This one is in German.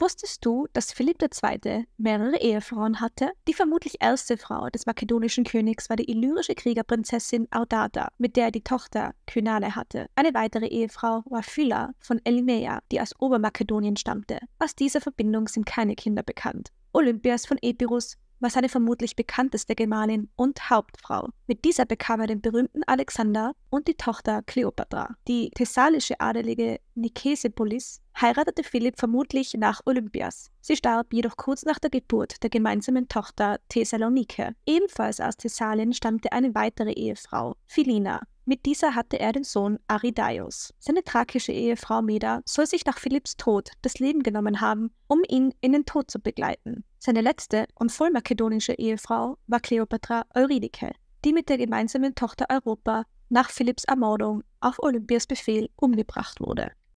Wusstest du, dass Philipp II. mehrere Ehefrauen hatte? Die vermutlich erste Frau des makedonischen Königs war die illyrische Kriegerprinzessin Audata, mit der er die Tochter Kynale hatte. Eine weitere Ehefrau war Phyla von Elimea, die aus Obermakedonien stammte. Aus dieser Verbindung sind keine Kinder bekannt. Olympias von Epirus was seine vermutlich bekannteste Gemahlin und Hauptfrau. Mit dieser bekam er den berühmten Alexander und die Tochter Kleopatra. Die thessalische adelige Nikesepolis heiratete Philipp vermutlich nach Olympias. Sie starb jedoch kurz nach der Geburt der gemeinsamen Tochter Thessalonike. Ebenfalls aus Thessalien stammte eine weitere Ehefrau, Philina. Mit dieser hatte er den Sohn Aridaios. Seine thrakische Ehefrau Meda soll sich nach Philipps Tod das Leben genommen haben, um ihn in den Tod zu begleiten. Seine letzte und vollmakedonische Ehefrau war Kleopatra Eurydike, die mit der gemeinsamen Tochter Europa nach Philipps Ermordung auf Olympias Befehl umgebracht wurde.